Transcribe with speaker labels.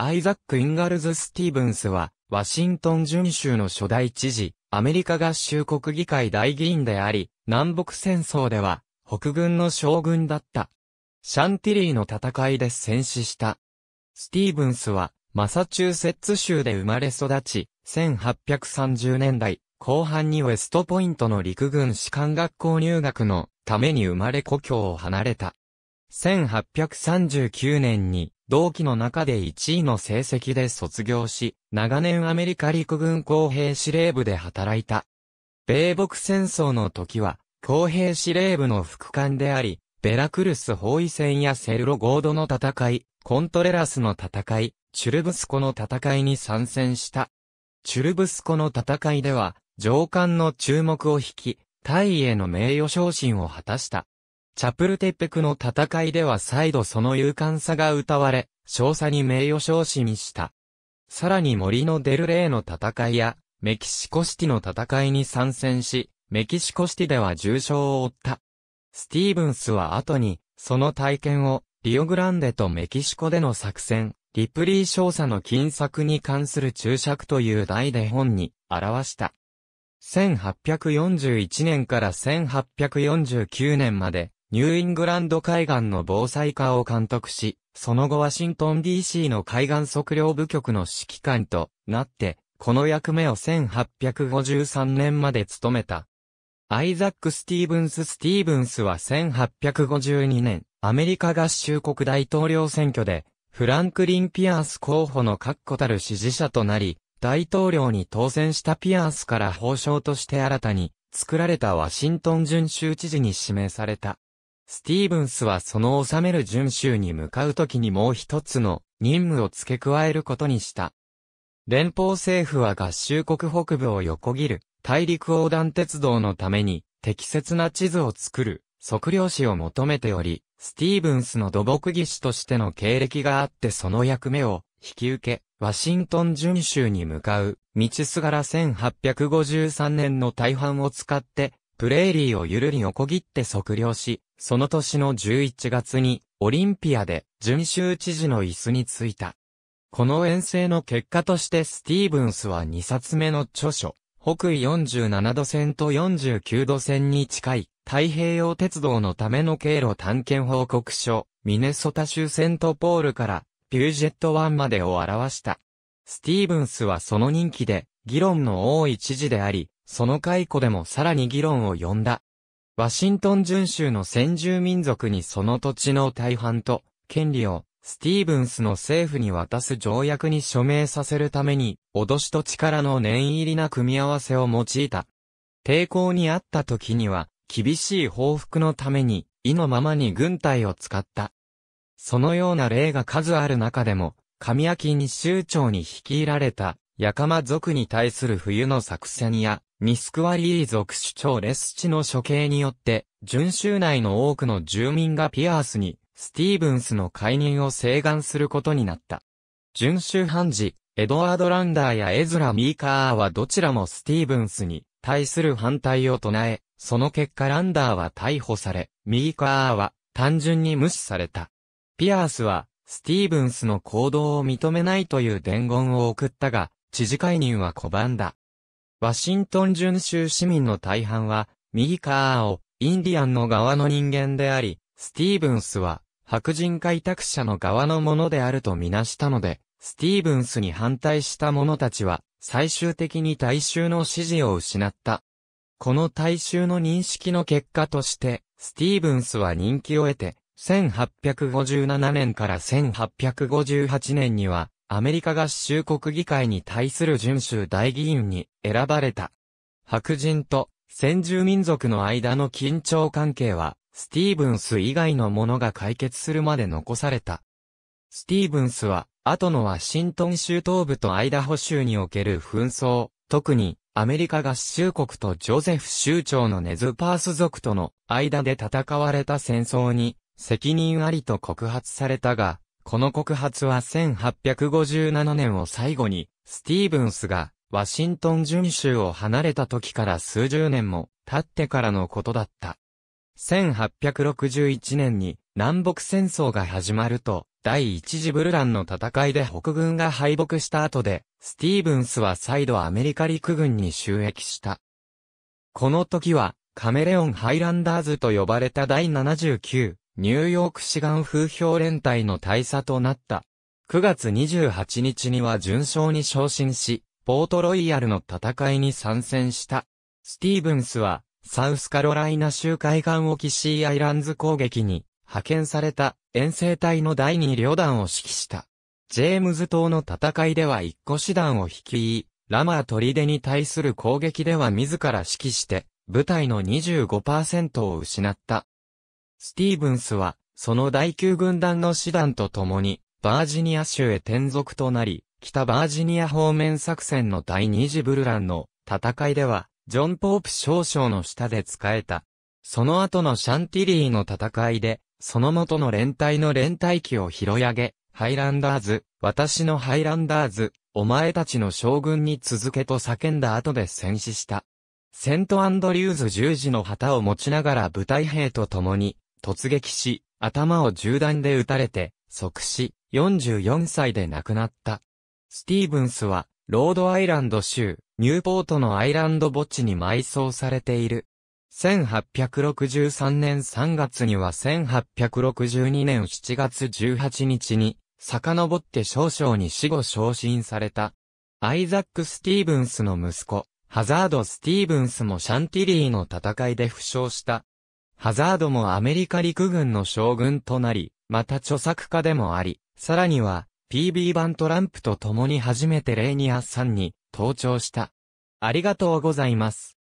Speaker 1: アイザック・インガルズ・スティーブンスは、ワシントン準州の初代知事、アメリカ合衆国議会大議員であり、南北戦争では、北軍の将軍だった。シャンティリーの戦いで戦死した。スティーブンスは、マサチューセッツ州で生まれ育ち、1830年代後半にウェストポイントの陸軍士官学校入学のために生まれ故郷を離れた。1839年に同期の中で1位の成績で卒業し、長年アメリカ陸軍公兵司令部で働いた。米北戦争の時は、公兵司令部の副官であり、ベラクルス包囲戦やセルロゴードの戦い、コントレラスの戦い、チュルブスコの戦いに参戦した。チュルブスコの戦いでは、上官の注目を引き、大尉への名誉昇進を果たした。チャプルテッペクの戦いでは再度その勇敢さが歌われ、少佐に名誉昇進した。さらに森のデルレーの戦いや、メキシコシティの戦いに参戦し、メキシコシティでは重傷を負った。スティーブンスは後に、その体験を、リオグランデとメキシコでの作戦、リプリー少佐の金策に関する注釈という題で本に表した。1841年から1849年までニューイングランド海岸の防災課を監督し、その後ワシントン DC の海岸測量部局の指揮官となって、この役目を1853年まで務めた。アイザック・スティーブンス・スティーブンスは1852年、アメリカ合衆国大統領選挙で、フランクリン・ピアース候補の確固たる支持者となり、大統領に当選したピアースから法相として新たに、作られたワシントン準州知事に指名された。スティーブンスはその治める順州に向かうときにもう一つの任務を付け加えることにした。連邦政府は合衆国北部を横切る大陸横断鉄道のために適切な地図を作る測量士を求めており、スティーブンスの土木技師としての経歴があってその役目を引き受け、ワシントン巡州に向かう道すがら1853年の大半を使ってプレーリーをゆるり横切って測量し、その年の11月にオリンピアで準州知事の椅子に着いた。この遠征の結果としてスティーブンスは2冊目の著書、北緯47度線と49度線に近い太平洋鉄道のための経路探検報告書、ミネソタ州セントポールからピュージェット湾までを表した。スティーブンスはその人気で議論の多い知事であり、その解雇でもさらに議論を呼んだ。ワシントン巡州の先住民族にその土地の大半と権利をスティーブンスの政府に渡す条約に署名させるために脅しと力の念入りな組み合わせを用いた。抵抗にあった時には厳しい報復のために意のままに軍隊を使った。そのような例が数ある中でも、神明に州長に率いられた、ヤカマ族に対する冬の作戦や、ミスクワリー族首長レスチの処刑によって、巡州内の多くの住民がピアースに、スティーブンスの解任を請願することになった。巡州判事、エドワード・ランダーやエズラ・ミーカーはどちらもスティーブンスに対する反対を唱え、その結果ランダーは逮捕され、ミーカーは単純に無視された。ピアースは、スティーブンスの行動を認めないという伝言を送ったが、知事解任は拒んだ。ワシントン巡州市民の大半は、右側をインディアンの側の人間であり、スティーブンスは白人開拓者の側のものであるとみなしたので、スティーブンスに反対した者たちは、最終的に大衆の支持を失った。この大衆の認識の結果として、スティーブンスは人気を得て、1857年から1858年には、アメリカ合衆国議会に対する準州大議員に選ばれた。白人と先住民族の間の緊張関係は、スティーブンス以外のものが解決するまで残された。スティーブンスは、後のワシントン州東部とアイダホ州における紛争、特にアメリカ合衆国とジョゼフ州長のネズパース族との間で戦われた戦争に責任ありと告発されたが、この告発は1857年を最後に、スティーブンスがワシントン巡州を離れた時から数十年も経ってからのことだった。1861年に南北戦争が始まると、第一次ブルランの戦いで北軍が敗北した後で、スティーブンスは再度アメリカ陸軍に収益した。この時は、カメレオン・ハイランダーズと呼ばれた第79ニューヨーク志願風評連帯の大佐となった。9月28日には順将に昇進し、ポートロイヤルの戦いに参戦した。スティーブンスは、サウスカロライナ州海岸沖シーアイランズ攻撃に派遣された遠征隊の第2旅団を指揮した。ジェームズ島の戦いでは一個師団を率い、ラマー出に対する攻撃では自ら指揮して、部隊の25%を失った。スティーブンスは、その第9軍団の師団と共に、バージニア州へ転属となり、北バージニア方面作戦の第2次ブルランの戦いでは、ジョン・ポープ少将の下で仕えた。その後のシャンティリーの戦いで、その元の連隊の連隊機を拾い上げ、ハイランダーズ、私のハイランダーズ、お前たちの将軍に続けと叫んだ後で戦死した。セントアンドリューズ十字の旗を持ちながら部隊兵と共に、突撃し、頭を銃弾で撃たれて、即死、44歳で亡くなった。スティーブンスは、ロードアイランド州、ニューポートのアイランド墓地に埋葬されている。1863年3月には1862年7月18日に、遡って少々に死後昇進された。アイザック・スティーブンスの息子、ハザード・スティーブンスもシャンティリーの戦いで負傷した。ハザードもアメリカ陸軍の将軍となり、また著作家でもあり、さらには、PB 版トランプと共に初めてレーニアさんに、登場した。ありがとうございます。